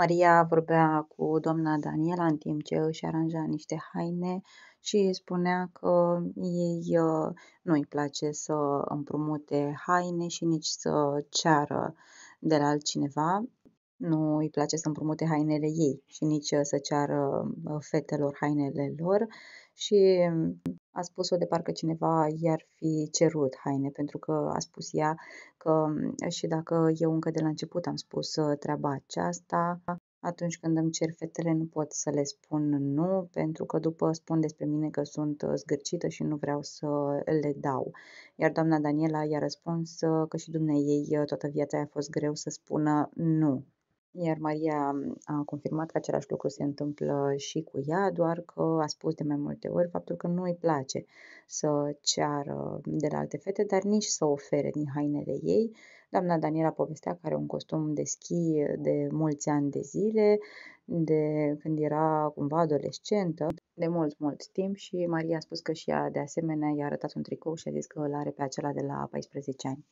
Maria vorbea cu doamna Daniela în timp ce își aranja niște haine și spunea că ei uh, nu îi place să împrumute haine și nici să ceară de la altcineva. Nu îi place să împrumute hainele ei și nici să ceară uh, fetelor hainele lor și a spus-o de parcă cineva i-ar fi cerut haine, pentru că a spus ea că mm, și dacă eu încă de la început am spus uh, treaba aceasta, atunci când îmi cer fetele nu pot să le spun nu, pentru că după spun despre mine că sunt uh, zgârcită și nu vreau să le dau. Iar doamna Daniela i-a răspuns uh, că și dumnei ei toată viața a fost greu să spună nu iar Maria mm, a confirmat că același lucru se întâmplă și cu ea, doar că a spus de mai multe ori faptul că nu îi place să ceară de la alte fete, dar nici să ofere din hainele ei. Doamna Daniela povestea că are un costum de schi de mulți ani de zile, de când era cumva adolescentă, de mult, mult timp și Maria a spus că și ea de asemenea i-a arătat un tricou și a zis că îl are pe acela de la 14 ani.